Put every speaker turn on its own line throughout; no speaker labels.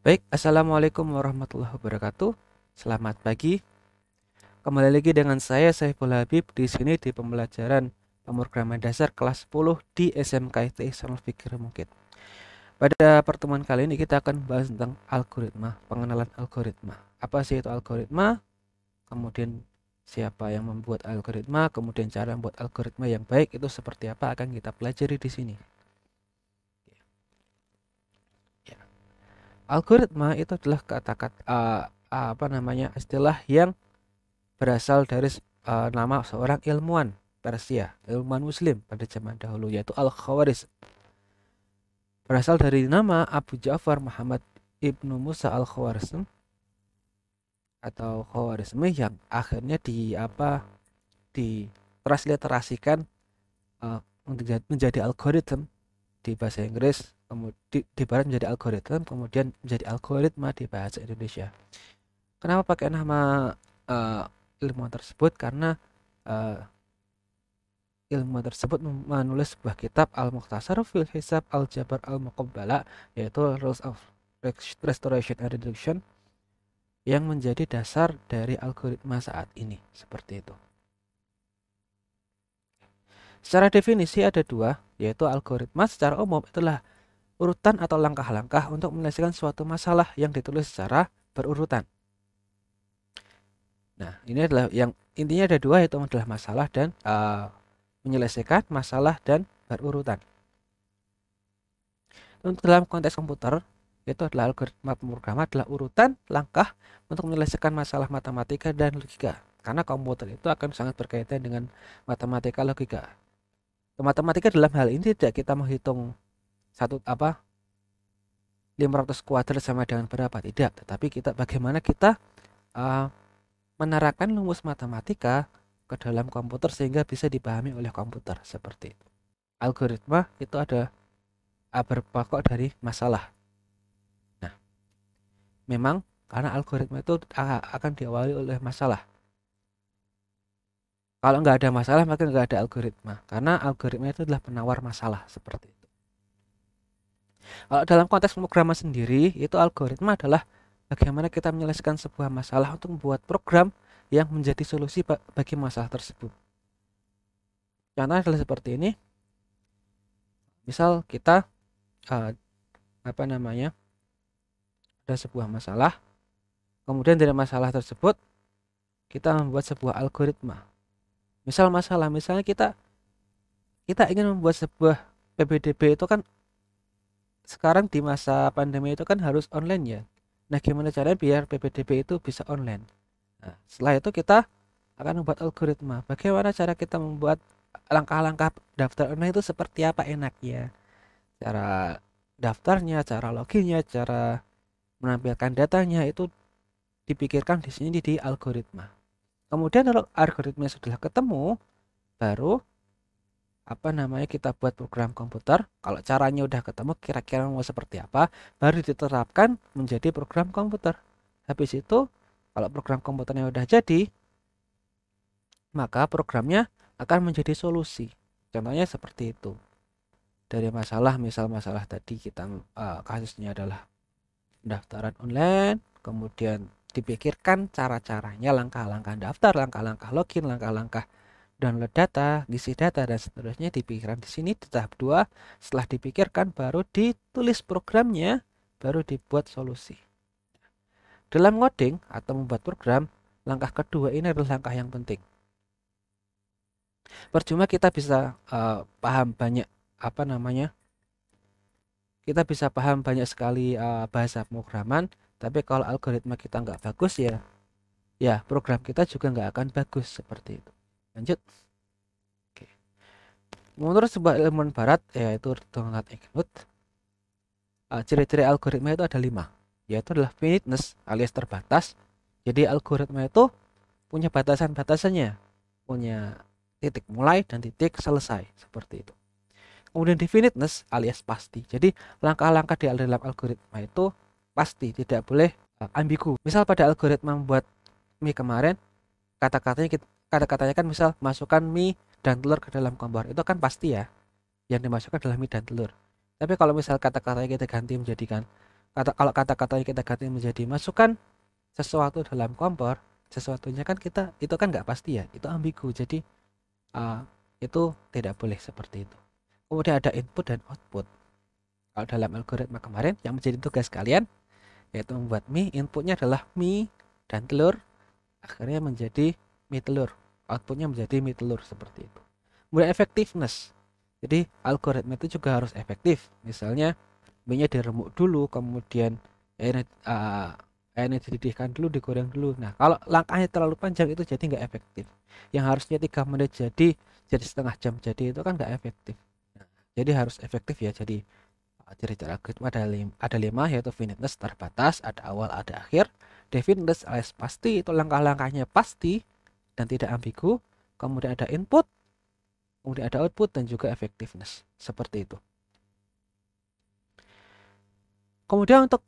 Baik, Assalamualaikum warahmatullahi wabarakatuh. Selamat pagi. Kembali lagi dengan saya Saiful Habib di sini di pembelajaran pemrograman dasar kelas 10 di SMKIT Sanul Fikir Mungkin. Pada pertemuan kali ini kita akan bahas tentang algoritma, pengenalan algoritma. Apa sih itu algoritma? Kemudian siapa yang membuat algoritma, kemudian cara membuat algoritma yang baik itu seperti apa akan kita pelajari di sini. Ya. Algoritma itu adalah kata-kata uh, apa namanya istilah yang berasal dari uh, nama seorang ilmuwan Persia, ilmuwan Muslim pada zaman dahulu yaitu Al khawaris Berasal dari nama Abu Ja'far Muhammad ibnu Musa Al Khawarizm atau Khwarizmi yang akhirnya di apa di uh, eh, untuk menjadi algoritma di bahasa Inggris kemudian di, di barat menjadi algoritma kemudian menjadi algoritma di bahasa Indonesia kenapa pakai nama uh, eh, ilmuwan tersebut karena uh, eh, ilmuwan tersebut menulis sebuah kitab Al-Mukhtasar fil Hisab Al-Jabar Al-Muqabbala yaitu Rules of Restoration and Reduction yang menjadi dasar dari algoritma saat ini. Seperti itu. Secara definisi ada dua, yaitu algoritma secara umum itulah urutan atau langkah-langkah untuk menyelesaikan suatu masalah yang ditulis secara berurutan. Nah, ini adalah yang intinya ada dua yaitu adalah masalah dan uh, menyelesaikan masalah dan berurutan. Untuk dalam konteks komputer, yaitu adalah algoritma pemrograman adalah urutan langkah untuk menyelesaikan masalah matematika dan logika karena komputer itu akan sangat berkaitan dengan matematika logika matematika dalam hal ini tidak kita menghitung satu apa 500 kuadrat sama dengan berapa tidak tetapi kita bagaimana kita uh, menerapkan rumus matematika ke dalam komputer sehingga bisa dipahami oleh komputer seperti itu algoritma itu ada berpokok dari masalah Memang karena algoritma itu akan diawali oleh masalah. Kalau nggak ada masalah maka nggak ada algoritma karena algoritma itu adalah penawar masalah seperti itu. Kalau dalam konteks pemrograman sendiri itu algoritma adalah bagaimana kita menyelesaikan sebuah masalah untuk membuat program yang menjadi solusi bagi masalah tersebut. Contohnya adalah seperti ini. Misal kita eh, apa namanya? ada sebuah masalah kemudian dari masalah tersebut kita membuat sebuah algoritma misal masalah misalnya kita kita ingin membuat sebuah ppdb itu kan sekarang di masa pandemi itu kan harus online ya nah gimana caranya biar ppdb itu bisa online nah, setelah itu kita akan membuat algoritma bagaimana cara kita membuat langkah-langkah daftar online itu seperti apa enak ya? cara daftarnya cara loginnya cara menampilkan datanya itu dipikirkan di sini di algoritma. Kemudian kalau algoritma sudah ketemu, baru apa namanya kita buat program komputer kalau caranya udah ketemu kira-kira mau seperti apa baru diterapkan menjadi program komputer habis itu kalau program komputernya udah jadi maka programnya akan menjadi solusi contohnya seperti itu dari masalah misal masalah tadi kita uh, kasusnya adalah pendaftaran online, kemudian dipikirkan cara-caranya, langkah-langkah daftar, langkah-langkah login, langkah-langkah download data, ngisi data dan seterusnya dipikirkan di sini di tahap 2. Setelah dipikirkan baru ditulis programnya, baru dibuat solusi. Dalam coding atau membuat program, langkah kedua ini adalah langkah yang penting. Percuma kita bisa uh, paham banyak apa namanya kita bisa paham banyak sekali uh, bahasa pemrograman tapi kalau algoritma kita nggak bagus ya ya program kita juga nggak akan bagus seperti itu lanjut Oke. menurut sebuah ilmuwan barat yaitu Donald Eknut uh, eh, ciri-ciri algoritma itu ada lima yaitu adalah finiteness alias terbatas jadi algoritma itu punya batasan-batasannya punya titik mulai dan titik selesai seperti itu kemudian definiteness alias pasti jadi langkah-langkah di dalam algoritma itu pasti tidak boleh eh, ambigu misal pada algoritma membuat mie kemarin kata-katanya kata-katanya kan misal masukkan mie dan telur ke dalam kompor itu kan pasti ya yang dimasukkan adalah mie dan telur tapi kalau misal kata-katanya kita ganti menjadikan kata kalau kata-katanya kita ganti menjadi masukkan sesuatu dalam kompor sesuatunya kan kita itu kan nggak pasti ya itu ambigu jadi uh, itu tidak boleh seperti itu kemudian ada input dan output kalau dalam algoritma kemarin yang menjadi tugas kalian yaitu membuat mie inputnya adalah mie dan telur akhirnya menjadi mie telur outputnya menjadi mie telur seperti itu kemudian effectiveness jadi algoritma itu juga harus efektif misalnya mie nya diremuk dulu kemudian airnya, uh, dididihkan dulu digoreng dulu nah kalau langkahnya terlalu panjang itu jadi nggak efektif yang harusnya tiga menit jadi jadi setengah jam jadi itu kan nggak efektif jadi harus efektif ya jadi uh, ciri-ciri algoritma ada lima, ada lima yaitu finiteness terbatas ada awal ada akhir definiteness alias pasti itu langkah-langkahnya pasti dan tidak ambigu kemudian ada input kemudian ada output dan juga effectiveness seperti itu kemudian untuk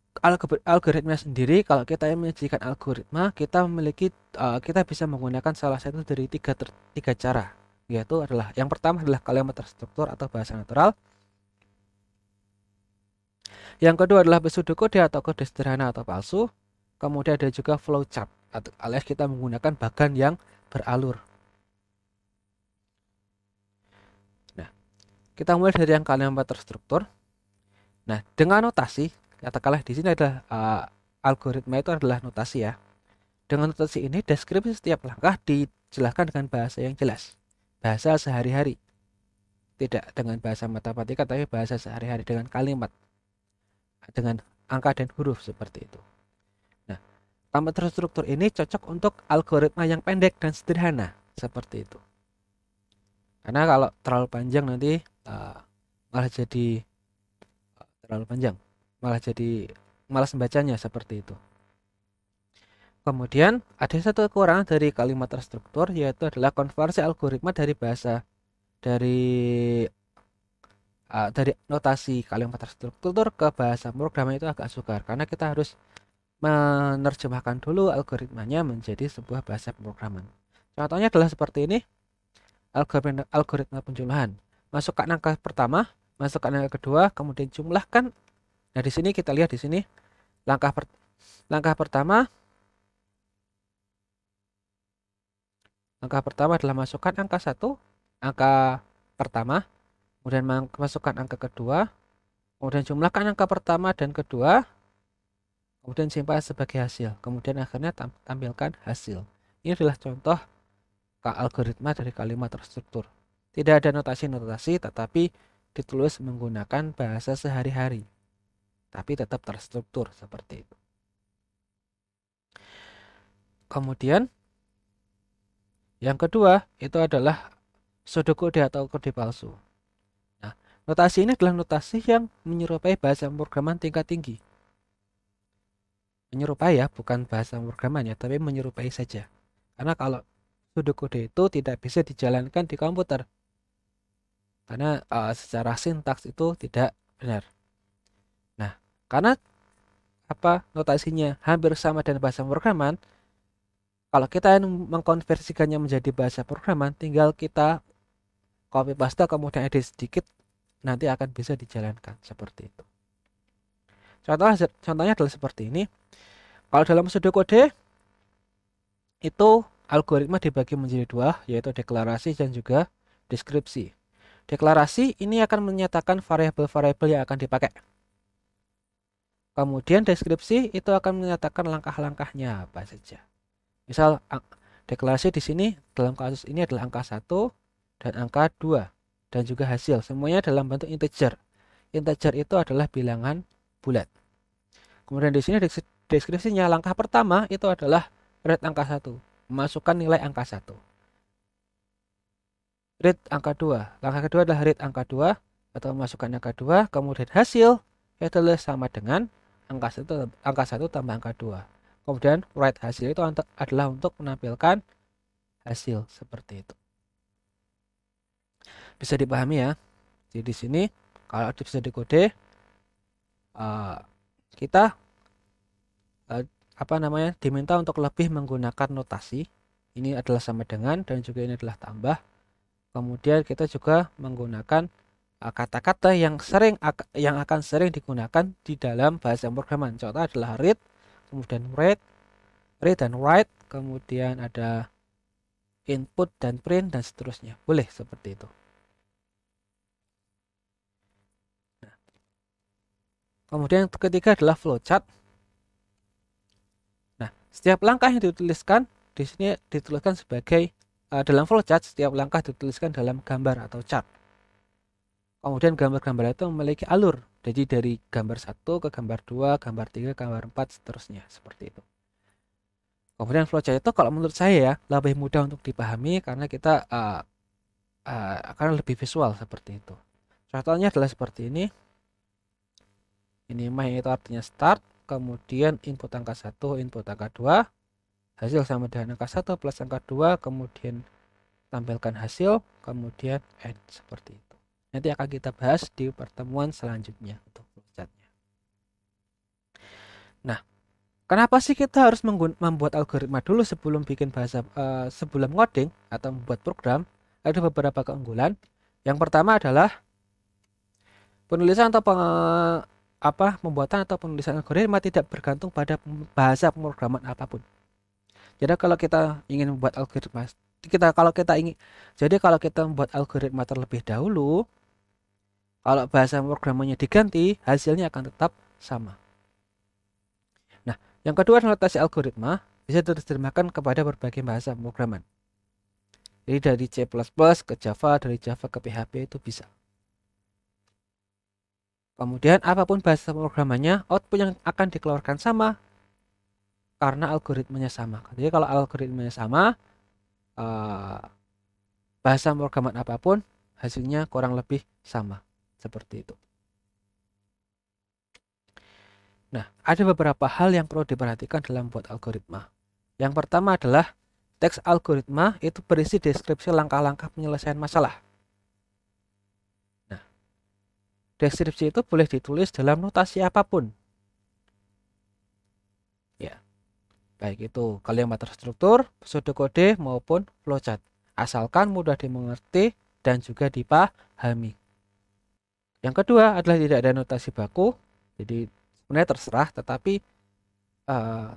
algoritma sendiri kalau kita ingin menyajikan algoritma kita memiliki uh, kita bisa menggunakan salah satu dari tiga tiga cara yaitu adalah yang pertama adalah kalimat terstruktur atau bahasa natural. Yang kedua adalah pseudo kode atau kode sederhana atau palsu. Kemudian ada juga flowchart atau alias kita menggunakan bagan yang beralur. Nah, kita mulai dari yang kalimat terstruktur. Nah, dengan notasi, katakanlah di sini adalah uh, algoritma itu adalah notasi ya. Dengan notasi ini, deskripsi setiap langkah dijelaskan dengan bahasa yang jelas bahasa sehari-hari. Tidak dengan bahasa matematika tapi bahasa sehari-hari dengan kalimat. Dengan angka dan huruf seperti itu. Nah, tanpa terstruktur ini cocok untuk algoritma yang pendek dan sederhana seperti itu. Karena kalau terlalu panjang nanti uh, malah jadi eh, terlalu panjang, malah jadi malas membacanya seperti itu. Kemudian, ada satu kekurangan dari kalimat terstruktur, yaitu adalah konversi algoritma dari bahasa dari uh, dari notasi kalimat terstruktur ke bahasa program itu agak sukar karena kita harus menerjemahkan dulu algoritmanya menjadi sebuah bahasa pemrograman. Contohnya adalah seperti ini. Algoritma, algoritma penjumlahan. Masukkan angka pertama, masukkan angka kedua, kemudian jumlahkan. Nah, di sini kita lihat di sini langkah per, langkah pertama Langkah pertama adalah masukkan angka 1, angka pertama, kemudian masukkan angka kedua, kemudian jumlahkan angka pertama dan kedua, kemudian simpan sebagai hasil, kemudian akhirnya tampilkan hasil. Ini adalah contoh algoritma dari kalimat terstruktur. Tidak ada notasi-notasi, tetapi ditulis menggunakan bahasa sehari-hari, tapi tetap terstruktur seperti itu. Kemudian yang kedua itu adalah kode atau kode palsu. Nah, notasi ini adalah notasi yang menyerupai bahasa pemrograman tingkat tinggi. Menyerupai ya, bukan bahasa pemrograman ya, tapi menyerupai saja. Karena kalau kode itu tidak bisa dijalankan di komputer. Karena uh, secara sintaks itu tidak benar. Nah, karena apa notasinya hampir sama dengan bahasa pemrograman, kalau kita mengkonversikannya menjadi bahasa programan, tinggal kita copy paste kemudian edit sedikit, nanti akan bisa dijalankan seperti itu. Contoh, contohnya adalah seperti ini. Kalau dalam pseudo kode itu algoritma dibagi menjadi dua, yaitu deklarasi dan juga deskripsi. Deklarasi ini akan menyatakan variabel-variabel yang akan dipakai. Kemudian deskripsi itu akan menyatakan langkah-langkahnya apa saja. Misal deklarasi di sini dalam kasus ini adalah angka 1 dan angka 2 dan juga hasil. Semuanya dalam bentuk integer. Integer itu adalah bilangan bulat. Kemudian di sini deskripsinya langkah pertama itu adalah read angka 1, memasukkan nilai angka 1. Read angka 2. Langkah kedua adalah read angka 2 atau memasukkan angka 2, kemudian hasil yaitu adalah sama dengan angka 1 angka 1 tambah angka 2 Kemudian write hasil itu adalah untuk menampilkan hasil seperti itu. Bisa dipahami ya. Jadi di sini kalau bisa dikode eh, kita eh, apa namanya diminta untuk lebih menggunakan notasi. Ini adalah sama dengan dan juga ini adalah tambah. Kemudian kita juga menggunakan eh, kata-kata yang sering yang akan sering digunakan di dalam bahasa pemrograman. Contoh adalah read, kemudian read read dan write kemudian ada input dan print dan seterusnya boleh seperti itu nah. kemudian yang ketiga adalah flowchart nah setiap langkah yang dituliskan di sini dituliskan sebagai uh, dalam flowchart setiap langkah dituliskan dalam gambar atau chart kemudian gambar-gambar itu memiliki alur jadi dari gambar satu ke gambar dua, gambar tiga, gambar empat, seterusnya. Seperti itu. Kemudian flowchart itu kalau menurut saya ya lebih mudah untuk dipahami karena kita uh, uh, akan lebih visual seperti itu. Contohnya adalah seperti ini. Ini mah itu artinya start, kemudian input angka satu, input angka dua, hasil sama dengan angka satu plus angka dua, kemudian tampilkan hasil, kemudian end seperti itu nanti akan kita bahas di pertemuan selanjutnya untuk flowchartnya. Nah, kenapa sih kita harus membuat algoritma dulu sebelum bikin bahasa uh, sebelum coding atau membuat program? Ada beberapa keunggulan. Yang pertama adalah penulisan atau peng, eh, apa pembuatan atau penulisan algoritma tidak bergantung pada bahasa pemrograman apapun. Jadi kalau kita ingin membuat algoritma kita kalau kita ingin jadi kalau kita membuat algoritma terlebih dahulu kalau bahasa programnya diganti, hasilnya akan tetap sama. Nah, yang kedua notasi algoritma bisa diterjemahkan kepada berbagai bahasa pemrograman. Jadi dari C++ ke Java, dari Java ke PHP itu bisa. Kemudian apapun bahasa pemrogramannya, output yang akan dikeluarkan sama karena algoritmanya sama. Jadi kalau algoritmanya sama, eh, bahasa pemrograman apapun hasilnya kurang lebih sama. Seperti itu. Nah, ada beberapa hal yang perlu diperhatikan dalam buat algoritma. Yang pertama adalah teks algoritma itu berisi deskripsi langkah-langkah penyelesaian masalah. Nah, deskripsi itu boleh ditulis dalam notasi apapun. Ya. Baik itu kalimat terstruktur, kode maupun flowchart, asalkan mudah dimengerti dan juga dipahami. Yang kedua adalah tidak ada notasi baku, jadi sebenarnya terserah, tetapi uh,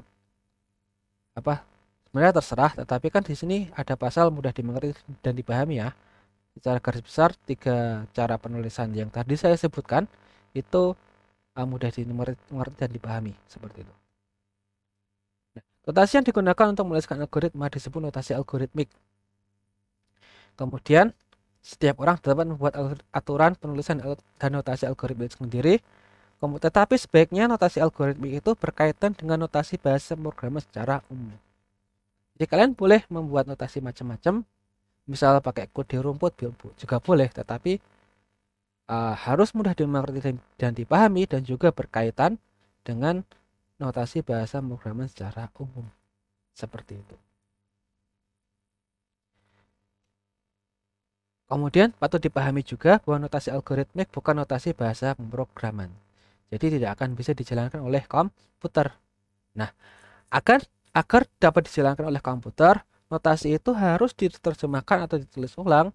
apa? Sebenarnya terserah, tetapi kan di sini ada pasal mudah dimengerti dan dipahami ya. Secara garis besar tiga cara penulisan yang tadi saya sebutkan itu uh, mudah dimengerti dan dipahami seperti itu. Nah, notasi yang digunakan untuk menuliskan algoritma disebut notasi algoritmik. Kemudian setiap orang dapat membuat aturan penulisan dan notasi algoritma sendiri, tetapi sebaiknya notasi algoritma itu berkaitan dengan notasi bahasa programmer secara umum. Jadi kalian boleh membuat notasi macam-macam, misal pakai kode rumput juga boleh, tetapi uh, harus mudah dimengerti dan dipahami dan juga berkaitan dengan notasi bahasa programmer secara umum. Seperti itu. Kemudian patut dipahami juga bahwa notasi algoritmik bukan notasi bahasa pemrograman. Jadi tidak akan bisa dijalankan oleh komputer. Nah, akan agar dapat dijalankan oleh komputer, notasi itu harus diterjemahkan atau ditulis ulang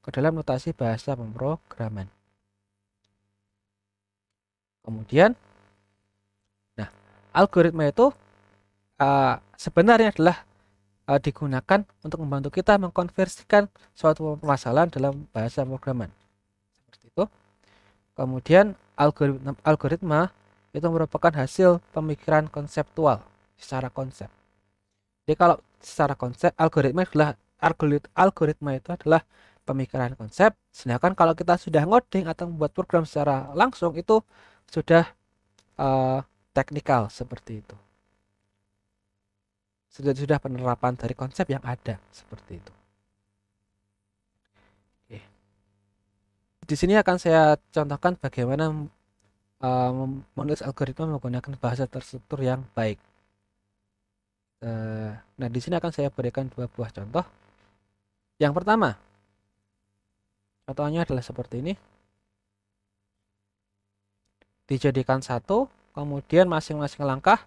ke dalam notasi bahasa pemrograman. Kemudian, nah, algoritma itu uh, sebenarnya adalah uh, digunakan untuk membantu kita mengkonversikan suatu permasalahan dalam bahasa programan. Seperti itu. Kemudian algoritma, algoritma itu merupakan hasil pemikiran konseptual secara konsep. Jadi kalau secara konsep algoritma adalah algoritma itu adalah pemikiran konsep. Sedangkan kalau kita sudah ngoding atau membuat program secara langsung itu sudah uh, teknikal seperti itu sudah penerapan dari konsep yang ada seperti itu. Oke. Di sini akan saya contohkan bagaimana um, menulis algoritma menggunakan bahasa terstruktur yang baik. Eh, nah, di sini akan saya berikan dua buah contoh. Yang pertama, contohnya adalah seperti ini. Dijadikan satu, kemudian masing-masing langkah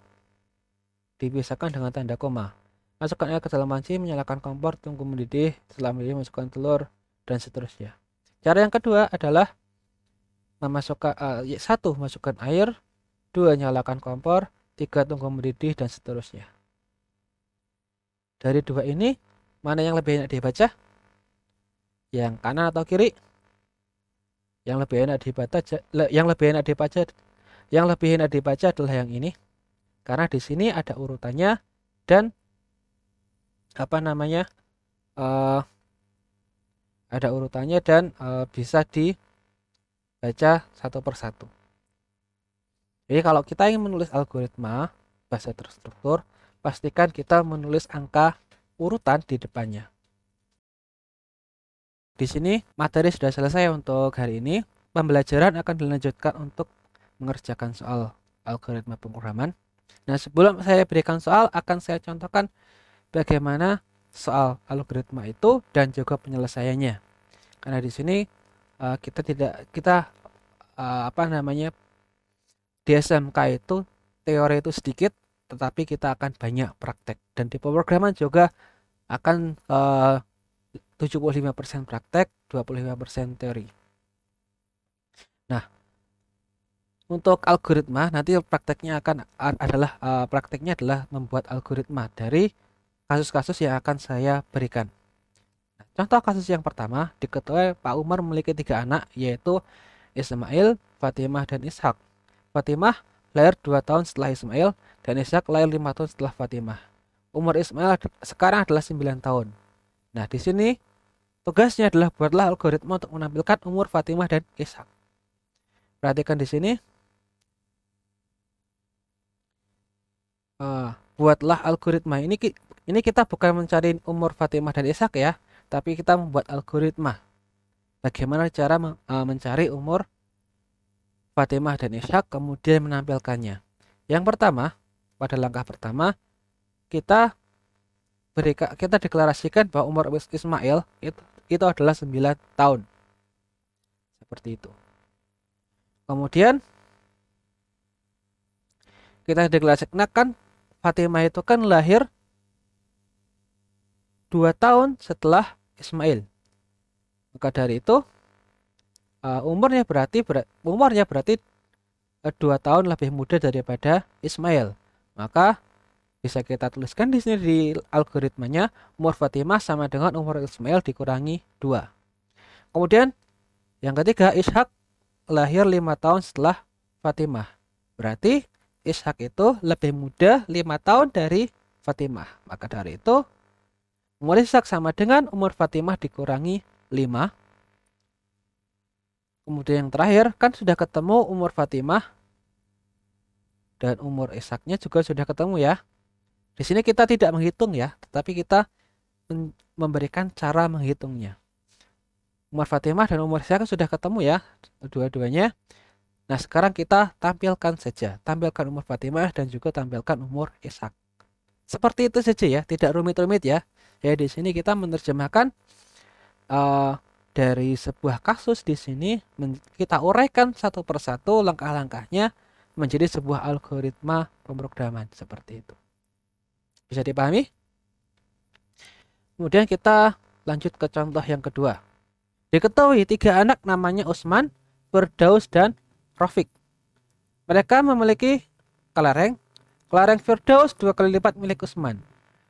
dipisahkan dengan tanda koma. Masukkan air ke dalam panci, menyalakan kompor, tunggu mendidih, setelah mendidih masukkan telur, dan seterusnya. Cara yang kedua adalah memasukkan uh, satu masukkan air, dua nyalakan kompor, tiga tunggu mendidih dan seterusnya. Dari dua ini mana yang lebih enak dibaca? Yang kanan atau kiri? Yang lebih enak dibaca, yang lebih enak dibaca, yang lebih enak dibaca adalah yang ini karena di sini ada urutannya dan apa namanya uh, ada urutannya dan uh, bisa dibaca satu persatu jadi kalau kita ingin menulis algoritma bahasa terstruktur pastikan kita menulis angka urutan di depannya di sini materi sudah selesai untuk hari ini pembelajaran akan dilanjutkan untuk mengerjakan soal algoritma pemrograman Nah, sebelum saya berikan soal, akan saya contohkan bagaimana soal algoritma itu dan juga penyelesaiannya. Karena di sini eh, kita tidak kita uh, apa namanya di SMK itu teori itu sedikit, tetapi kita akan banyak praktek dan di pemrograman juga akan eh, uh, 75% praktek, 25% teori. untuk algoritma nanti prakteknya akan adalah uh, prakteknya adalah membuat algoritma dari kasus-kasus yang akan saya berikan. Nah, contoh kasus yang pertama diketahui Pak Umar memiliki tiga anak yaitu Ismail, Fatimah dan Ishak. Fatimah lahir dua tahun setelah Ismail dan Ishak lahir lima tahun setelah Fatimah. Umur Ismail sekarang adalah sembilan tahun. Nah, di sini tugasnya adalah buatlah algoritma untuk menampilkan umur Fatimah dan Ishak. Perhatikan di sini, uh, buatlah algoritma ini ini kita bukan mencari umur Fatimah dan Ishak ya tapi kita membuat algoritma bagaimana cara uh, mencari umur Fatimah dan Ishak kemudian menampilkannya yang pertama pada langkah pertama kita berikan kita deklarasikan bahwa umur Ismail itu, itu adalah 9 tahun seperti itu kemudian kita deklarasikan nah Fatimah itu kan lahir dua tahun setelah Ismail. Maka dari itu eh, umurnya berarti umurnya berarti eh, dua tahun lebih muda daripada Ismail. Maka bisa kita tuliskan di sini di algoritmanya umur Fatimah sama dengan umur Ismail dikurangi dua. Kemudian yang ketiga Ishak lahir lima tahun setelah Fatimah. Berarti Ishak itu lebih muda lima tahun dari Fatimah. Maka dari itu umur Ishak sama dengan umur Fatimah dikurangi lima. Kemudian yang terakhir kan sudah ketemu umur Fatimah dan umur Ishaknya juga sudah ketemu ya. Di sini kita tidak menghitung ya, tetapi kita memberikan cara menghitungnya. Umur Fatimah dan umur Ishak kan sudah ketemu ya dua-duanya. Nah sekarang kita tampilkan saja, tampilkan umur Fatimah dan juga tampilkan umur Ishak. Seperti itu saja ya, tidak rumit-rumit ya. Ya di sini kita menerjemahkan uh, dari sebuah kasus di sini kita uraikan satu persatu langkah-langkahnya menjadi sebuah algoritma pemrograman seperti itu. Bisa dipahami? Kemudian kita lanjut ke contoh yang kedua. Diketahui tiga anak namanya Usman, Berdaus dan Rafiq, Mereka memiliki kelereng, kelereng Firdaus dua kali lipat milik Usman.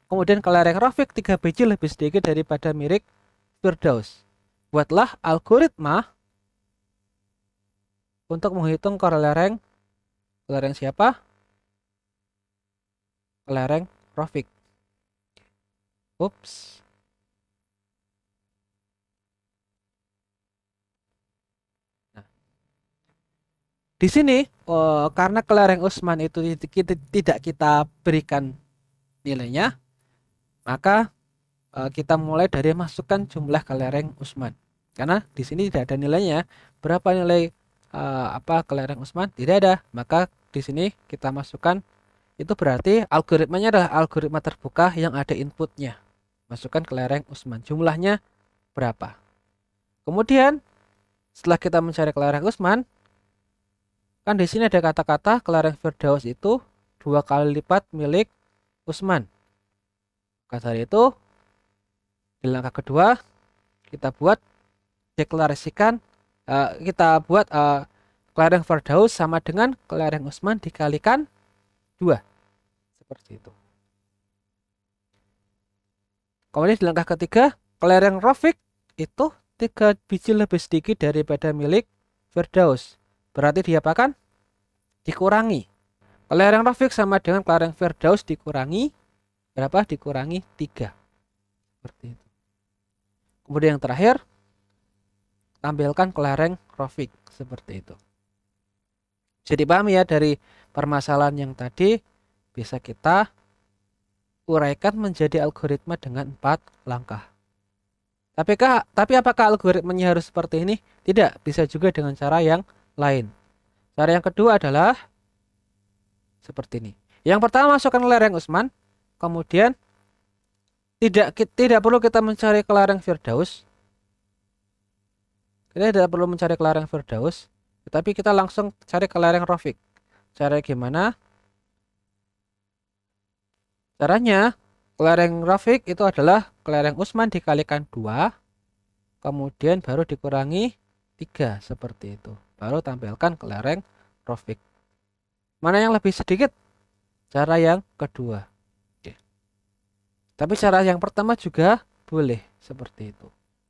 Kemudian kelereng Rafiq tiga biji lebih sedikit daripada milik Firdaus. Buatlah algoritma untuk menghitung kelereng kelereng siapa? Kelereng Rafiq. Ups. Di sini oh, karena kelereng Usman itu tidak kita berikan nilainya, maka eh, kita mulai dari masukkan jumlah kelereng Usman. Karena di sini tidak ada nilainya, berapa nilai eh, apa kelereng Usman Tidak ada. Maka di sini kita masukkan itu berarti algoritmanya adalah algoritma terbuka yang ada inputnya. Masukkan kelereng Usman Jumlahnya berapa? Kemudian setelah kita mencari kelereng Usman Kan di sini ada kata-kata Clarence Firdaus itu dua kali lipat milik Usman. Kata itu di langkah kedua kita buat deklarasikan uh, kita buat uh, Clarence Firdaus sama dengan Clarence Usman dikalikan dua seperti itu. Kemudian di langkah ketiga Clarence Rofik itu tiga biji lebih sedikit daripada milik Firdaus. Berarti diapakan? Dikurangi. Kelereng Rafiq sama dengan kelereng Firdaus dikurangi berapa? Dikurangi 3. Seperti itu. Kemudian yang terakhir tampilkan kelereng Rafiq seperti itu. Jadi paham ya dari permasalahan yang tadi bisa kita uraikan menjadi algoritma dengan empat langkah. Tapi, kah, tapi apakah algoritmenya harus seperti ini? Tidak, bisa juga dengan cara yang lain. Cara yang kedua adalah seperti ini. Yang pertama masukkan lereng Usman, kemudian tidak tidak perlu kita mencari ke lereng Firdaus. Kita tidak perlu mencari ke lereng Firdaus, tetapi kita langsung cari ke lereng Rafiq. Cara gimana? Caranya kelereng Rafiq itu adalah kelereng Usman dikalikan dua, kemudian baru dikurangi tiga seperti itu. Baru tampilkan kelereng Rofik. Mana yang lebih sedikit? Cara yang kedua. Oke. Tapi cara yang pertama juga boleh seperti itu.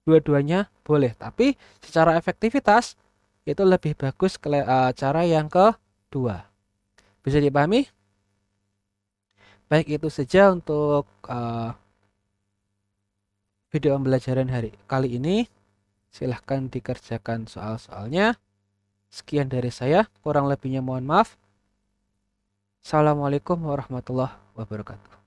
Dua-duanya boleh, tapi secara efektivitas itu lebih bagus eh, cara yang kedua. Bisa dipahami? Baik itu saja untuk uh, video pembelajaran hari kali ini silahkan dikerjakan soal-soalnya. Sekian dari saya, kurang lebihnya mohon maaf. Assalamualaikum warahmatullahi wabarakatuh.